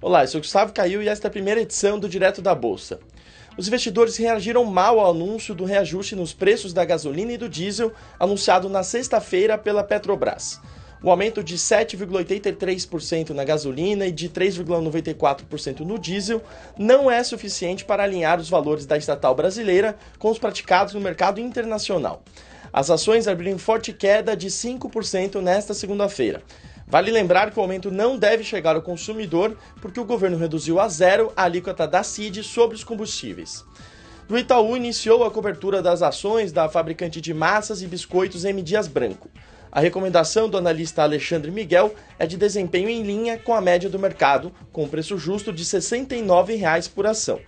Olá, eu sou Gustavo Caiu e esta é a primeira edição do Direto da Bolsa. Os investidores reagiram mal ao anúncio do reajuste nos preços da gasolina e do diesel anunciado na sexta-feira pela Petrobras. O aumento de 7,83% na gasolina e de 3,94% no diesel não é suficiente para alinhar os valores da estatal brasileira com os praticados no mercado internacional. As ações abriram forte queda de 5% nesta segunda-feira. Vale lembrar que o aumento não deve chegar ao consumidor, porque o governo reduziu a zero a alíquota da CID sobre os combustíveis. O Itaú iniciou a cobertura das ações da fabricante de massas e biscoitos M. Dias Branco. A recomendação do analista Alexandre Miguel é de desempenho em linha com a média do mercado, com um preço justo de R$ 69,00 por ação.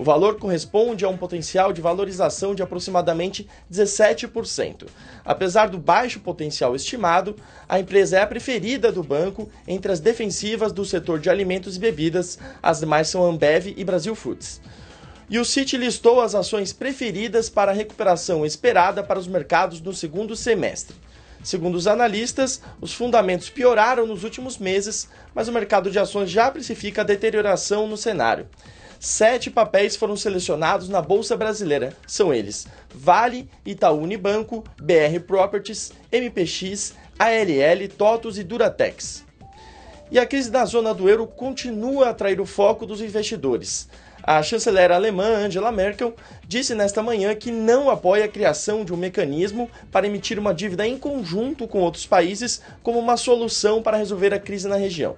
O valor corresponde a um potencial de valorização de aproximadamente 17%. Apesar do baixo potencial estimado, a empresa é a preferida do banco entre as defensivas do setor de alimentos e bebidas, as demais são Ambev e Brasil Foods e o Citi listou as ações preferidas para a recuperação esperada para os mercados no segundo semestre. Segundo os analistas, os fundamentos pioraram nos últimos meses, mas o mercado de ações já precifica a deterioração no cenário. Sete papéis foram selecionados na Bolsa Brasileira. São eles: Vale, Itaú Unibanco, BR Properties, MPX, ALL, Totos e Duratex. E a crise da zona do euro continua a atrair o foco dos investidores. A chanceler alemã Angela Merkel disse nesta manhã que não apoia a criação de um mecanismo para emitir uma dívida em conjunto com outros países como uma solução para resolver a crise na região.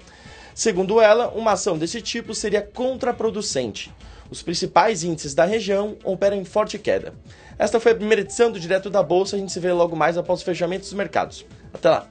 Segundo ela, uma ação desse tipo seria contraproducente. Os principais índices da região operam em forte queda. Esta foi a primeira edição do Direto da Bolsa, a gente se vê logo mais após o fechamento dos mercados. Até lá!